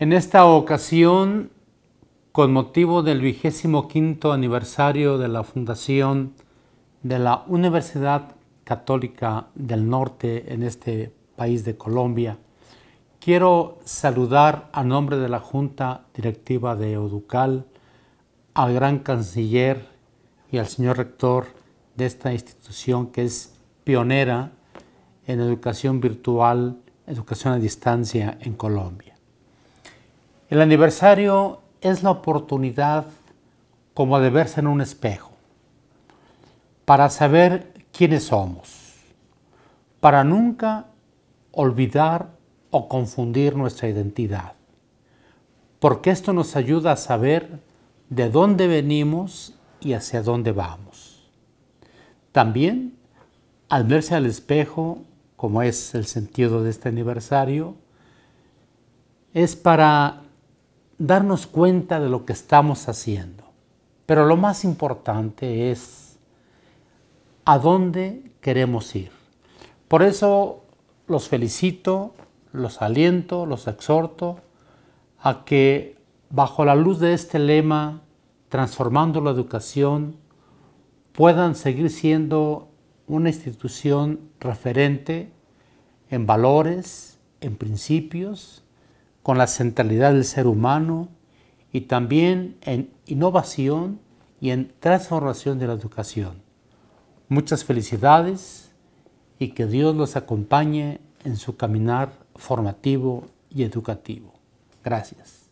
En esta ocasión, con motivo del vigésimo quinto aniversario de la fundación de la Universidad Católica del Norte en este país de Colombia, quiero saludar a nombre de la Junta Directiva de Educal al gran canciller y al señor rector de esta institución que es pionera en educación virtual, educación a distancia en Colombia. El aniversario es la oportunidad como de verse en un espejo, para saber quiénes somos, para nunca olvidar o confundir nuestra identidad, porque esto nos ayuda a saber de dónde venimos y hacia dónde vamos. También, al verse al espejo, como es el sentido de este aniversario, es para darnos cuenta de lo que estamos haciendo. Pero lo más importante es a dónde queremos ir. Por eso los felicito, los aliento, los exhorto a que bajo la luz de este lema, transformando la educación, puedan seguir siendo una institución referente en valores, en principios, con la centralidad del ser humano y también en innovación y en transformación de la educación. Muchas felicidades y que Dios los acompañe en su caminar formativo y educativo. Gracias.